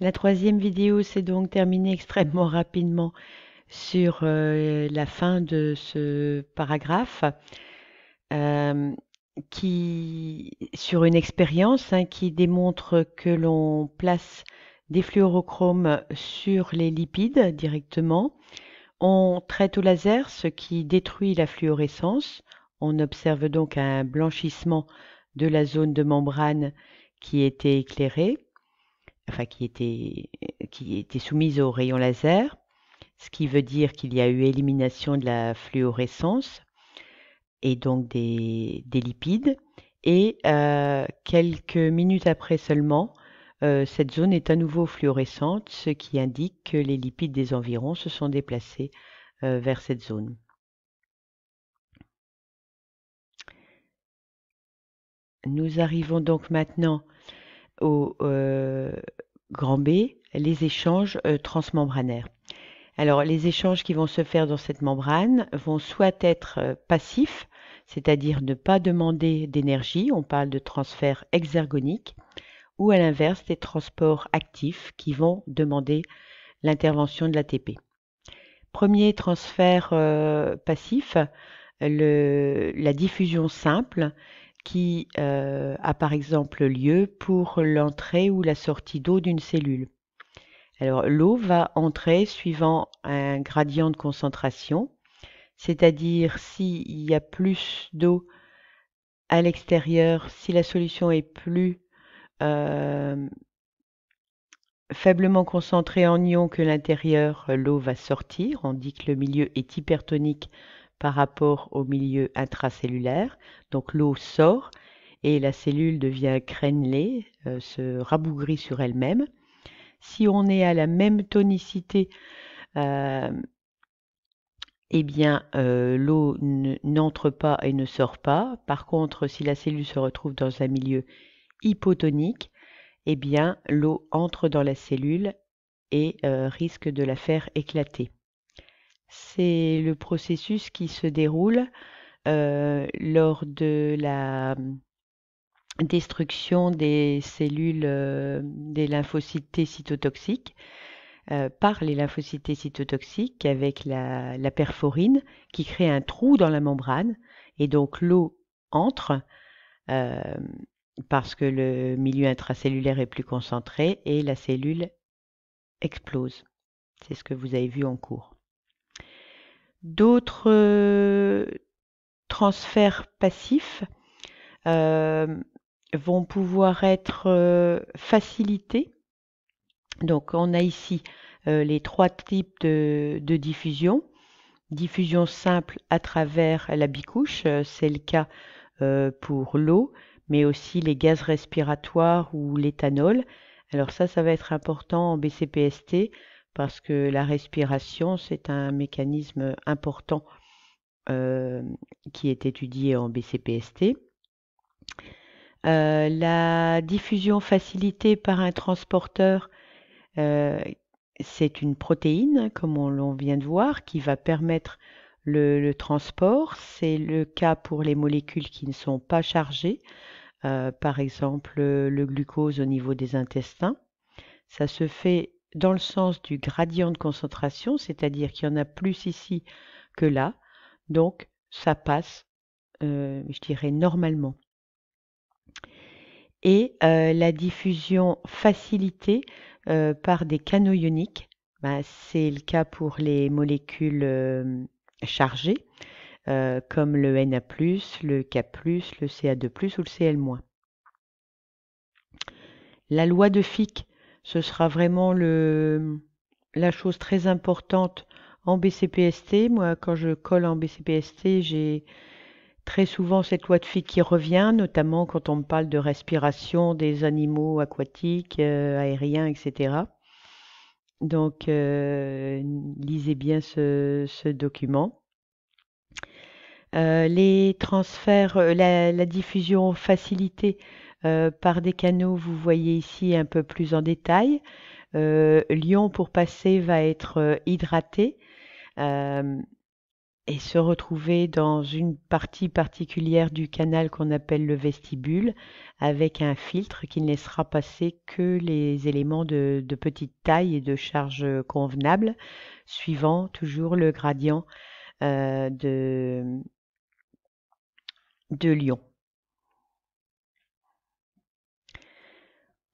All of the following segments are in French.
La troisième vidéo s'est donc terminée extrêmement rapidement sur euh, la fin de ce paragraphe euh, qui, sur une expérience hein, qui démontre que l'on place des fluorochromes sur les lipides directement. On traite au laser ce qui détruit la fluorescence. On observe donc un blanchissement de la zone de membrane qui était éclairée enfin qui était, soumise au rayon laser, ce qui veut dire qu'il y a eu élimination de la fluorescence et donc des, lipides. Et euh, quelques minutes après seulement, euh, cette zone est à nouveau fluorescente, ce qui indique que les lipides des environs se sont déplacés euh, vers cette zone. Nous arrivons donc maintenant au euh, grand B les échanges euh, transmembranaires. Alors les échanges qui vont se faire dans cette membrane vont soit être euh, passifs, c'est-à-dire ne pas demander d'énergie, on parle de transfert exergonique, ou à l'inverse des transports actifs qui vont demander l'intervention de l'ATP. Premier transfert passif, la diffusion simple qui euh, a par exemple lieu pour l'entrée ou la sortie d'eau d'une cellule. Alors l'eau va entrer suivant un gradient de concentration, c'est-à-dire s'il y a plus d'eau à l'extérieur, si la solution est plus euh, faiblement concentrée en ions que l'intérieur, l'eau va sortir. On dit que le milieu est hypertonique par rapport au milieu intracellulaire. Donc l'eau sort et la cellule devient crénelée, euh, se rabougrit sur elle-même. Si on est à la même tonicité, euh, eh bien euh, l'eau n'entre pas et ne sort pas. Par contre, si la cellule se retrouve dans un milieu hypotonique, eh bien l'eau entre dans la cellule et risque de la faire éclater. C'est le processus qui se déroule euh, lors de la hum, destruction des cellules euh, des lymphocytes cytotoxiques euh, par les lymphocytes cytotoxiques avec la, la, perforine qui crée un trou dans la membrane et donc l'eau entre parce que le milieu intracellulaire est plus concentré et la cellule explose. C'est ce que vous avez vu en cours. D'autres euh, transferts passifs euh, vont pouvoir être euh, facilités. Donc on a ici les trois types de, de diffusion diffusion simple à travers la bicouche, c'est le cas pour l'eau, mais aussi les gaz respiratoires ou l'éthanol. Alors ça, ça va être important en BCPST parce que la respiration, c'est un mécanisme important euh, qui est étudié en BCPST. Euh, la diffusion facilitée par un transporteur, euh, c'est une protéine, comme on, l'on vient de voir, qui va permettre le, le transport. C'est le cas pour les molécules qui ne sont pas chargées, par exemple le glucose au niveau des intestins. Ça se fait dans le sens du gradient de concentration, c'est-à-dire qu'il y en a plus ici que là. Donc, ça passe, euh, je dirais, normalement. Et euh, la diffusion facilitée euh, par des canaux ioniques, bah, c'est le cas pour les molécules chargées, comme le Na+, le K+, le Ca2+, ou le Cl-. La loi de Fick ce sera vraiment le, la chose très importante en BCPST. Moi, quand je colle en BCPST, j'ai très souvent cette loi de fille qui revient, notamment quand on me parle de respiration des animaux aquatiques, euh, aériens, etc. Donc, euh, lisez bien ce, document. Euh, les transferts, la, la diffusion facilitée euh, par des canaux, vous voyez ici un peu plus en détail. Euh, Lyon, pour passer, va être euh, hydraté euh, et se retrouver dans une partie particulière du canal qu'on appelle le vestibule, avec un filtre qui ne laissera passer que les éléments de, petite taille et de charge convenable, suivant toujours le gradient de, de Lyon.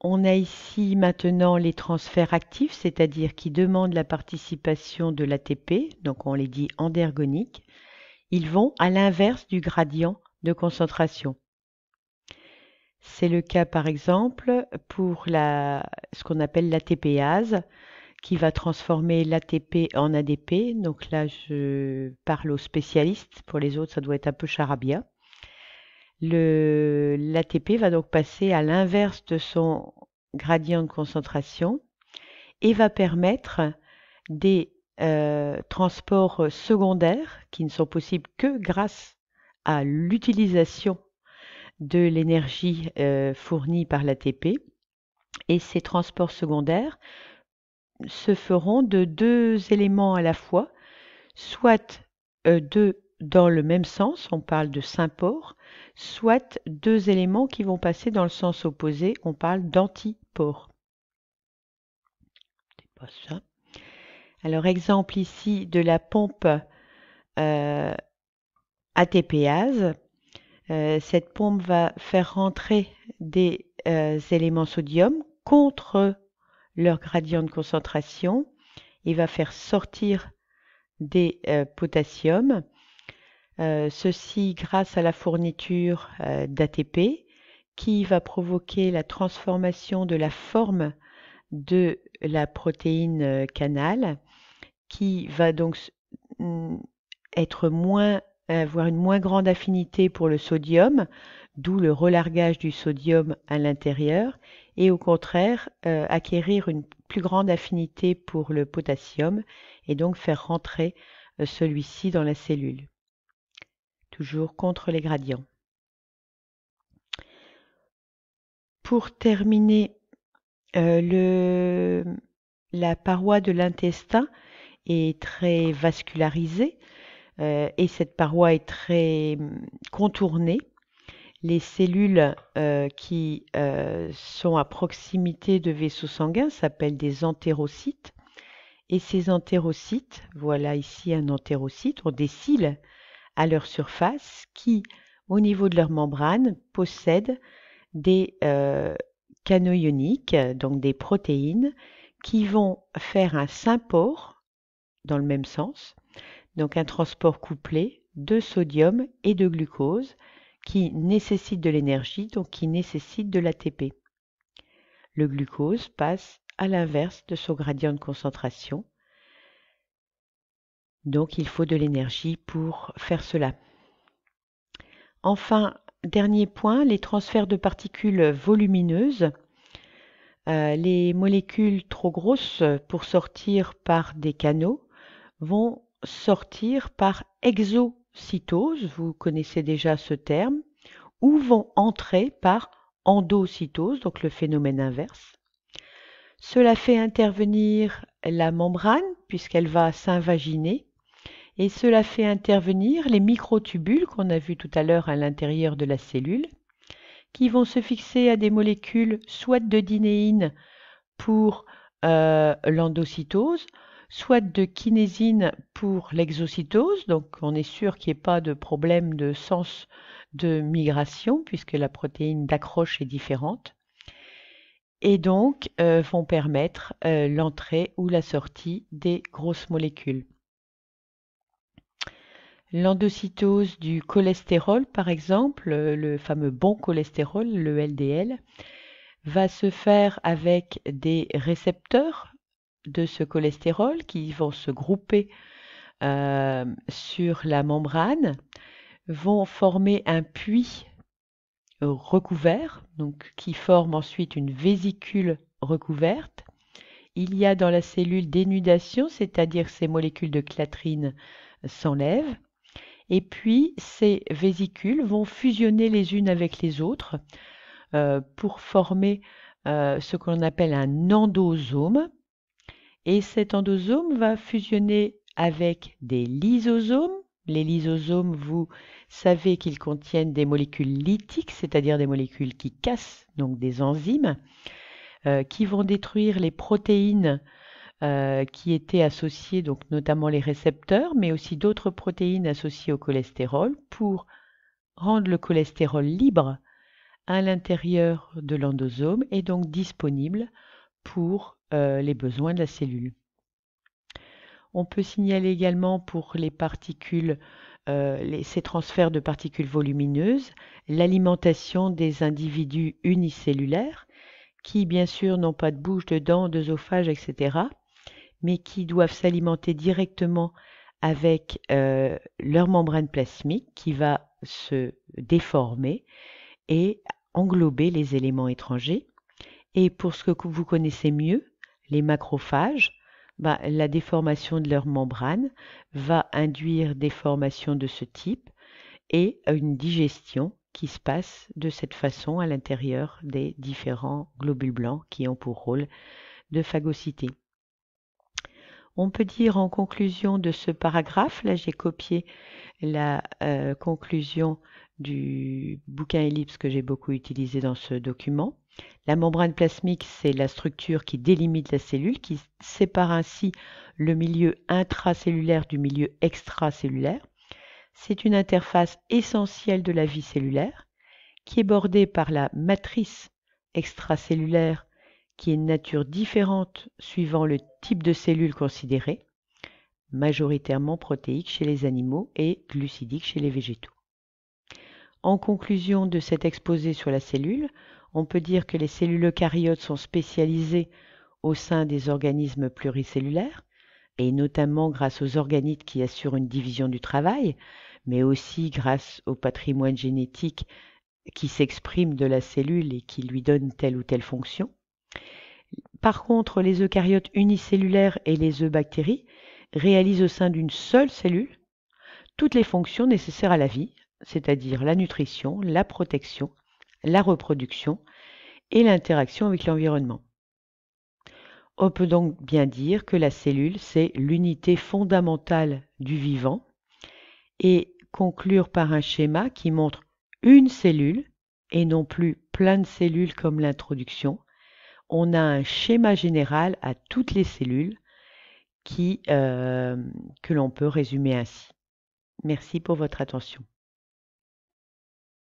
On a ici maintenant les transferts actifs, c'est-à-dire qui demandent la participation de l'ATP, donc on les dit endergoniques. Ils vont à l'inverse du gradient de concentration. C'est le cas par exemple pour la, ce qu'on appelle l'ATPase qui va transformer l'ATP en ADP. Donc là, je parle aux spécialistes. Pour les autres, ça doit être un peu charabia l'ATP va donc passer à l'inverse de son gradient de concentration et va permettre des euh, transports secondaires qui ne sont possibles que grâce à l'utilisation de l'énergie euh, fournie par l'ATP. Et ces transports secondaires se feront de deux éléments à la fois, soit euh, de dans le même sens, on parle de symport, soit deux éléments qui vont passer dans le sens opposé, on parle d'antiport. Alors exemple ici de la pompe euh, ATPase. Euh, cette pompe va faire rentrer des euh, éléments sodium contre leur gradient de concentration et va faire sortir des potassiums euh, ceci grâce à la fourniture euh, d'ATP qui va provoquer la transformation de la forme de la protéine euh, canale qui va donc mm, être moins avoir une moins grande affinité pour le sodium, d'où le relargage du sodium à l'intérieur, et au contraire acquérir une plus grande affinité pour le potassium et donc faire rentrer celui-ci dans la cellule toujours contre les gradients. Pour terminer, euh, la paroi de l'intestin est très vascularisée euh, et cette paroi est très hum, contournée. Les cellules euh, qui sont à proximité de vaisseaux sanguins s'appellent des entérocytes. Et ces entérocytes, voilà ici un entérocyte, ont des cils à leur surface qui, au niveau de leur membrane, possèdent des euh, canaux ioniques, donc des protéines, qui vont faire un symport dans le même sens, donc un transport couplé de sodium et de glucose qui nécessite de l'énergie, donc qui nécessite de l'ATP. Le glucose passe à l'inverse de son gradient de concentration donc il faut de l'énergie pour faire cela. Enfin, dernier point, les transferts de particules volumineuses. Euh, les molécules trop grosses pour sortir par des canaux vont sortir par exocytose, vous connaissez déjà ce terme, ou vont entrer par endocytose, donc le phénomène inverse. Cela fait intervenir la membrane puisqu'elle va s'invaginer et cela fait intervenir les microtubules qu'on a vus tout à l'heure à l'intérieur de la cellule, qui vont se fixer à des molécules soit de dinéine pour euh, l'endocytose, soit de kinésine pour l'exocytose, donc on est sûr qu'il n'y ait pas de problème de sens de migration puisque la protéine d'accroche est différente, et donc euh, vont permettre euh, l'entrée ou la sortie des grosses molécules. L'endocytose du cholestérol, par exemple, euh, le fameux bon cholestérol, le LDL, va se faire avec des récepteurs de ce cholestérol qui vont se grouper euh, sur la membrane, vont former un puits euh, recouvert, donc qui forme ensuite une vésicule recouverte. Il y a dans la cellule dénudation, c'est-à-dire ces molécules de clatrine s'enlèvent et puis ces vésicules vont fusionner les unes avec les autres euh, pour former euh, ce qu'on appelle un endosome. Et cet endosome va fusionner avec des lysosomes. Les lysosomes, vous savez qu'ils contiennent des molécules lithiques, c'est-à-dire des molécules qui cassent, donc des enzymes, euh, qui vont détruire les protéines euh, qui étaient associés, donc notamment les récepteurs, mais aussi d'autres protéines associées au cholestérol pour rendre le cholestérol libre à l'intérieur de l'endosome et donc disponible pour euh, les besoins de la cellule. On peut signaler également pour les particules, euh, ces transferts de particules volumineuses, l'alimentation des individus unicellulaires qui bien sûr n'ont pas de bouche, de dents, d'œsophage, etc., mais qui doivent s'alimenter directement avec euh, leur membrane plasmique qui va se déformer et englober les éléments étrangers. Et pour ce que vous connaissez mieux, les macrophages, bah, la déformation de leur membrane va induire des formations de ce type et une digestion qui se passe de cette façon à l'intérieur des différents globules blancs qui ont pour rôle de phagocyter. On peut dire en conclusion de ce paragraphe, là j'ai copié la euh, conclusion du bouquin ellipse que j'ai beaucoup utilisé dans ce document. La membrane plasmique, c'est la structure qui délimite la cellule, qui sépare ainsi le milieu intracellulaire du milieu extracellulaire. C'est une interface essentielle de la vie cellulaire qui est bordée par la matrice extracellulaire qui est une nature différente suivant le type de cellule considérée, majoritairement protéique chez les animaux et glucidique chez les végétaux. En conclusion de cet exposé sur la cellule, on peut dire que les cellules eucaryotes sont spécialisées au sein des organismes pluricellulaires, et notamment grâce aux organites qui assurent une division du travail, mais aussi grâce au patrimoine génétique qui s'exprime de la cellule et qui lui donne telle ou telle fonction. Par contre, les eucaryotes unicellulaires et les eubactéries réalisent au sein d'une seule cellule toutes les fonctions nécessaires à la vie, c'est-à-dire la nutrition, la protection, la reproduction et l'interaction avec l'environnement. On peut donc bien dire que la cellule, c'est l'unité fondamentale du vivant et conclure par un schéma qui montre une cellule et non plus plein de cellules comme l'introduction, on a un schéma général à toutes les cellules qui, euh, que l'on peut résumer ainsi. Merci pour votre attention.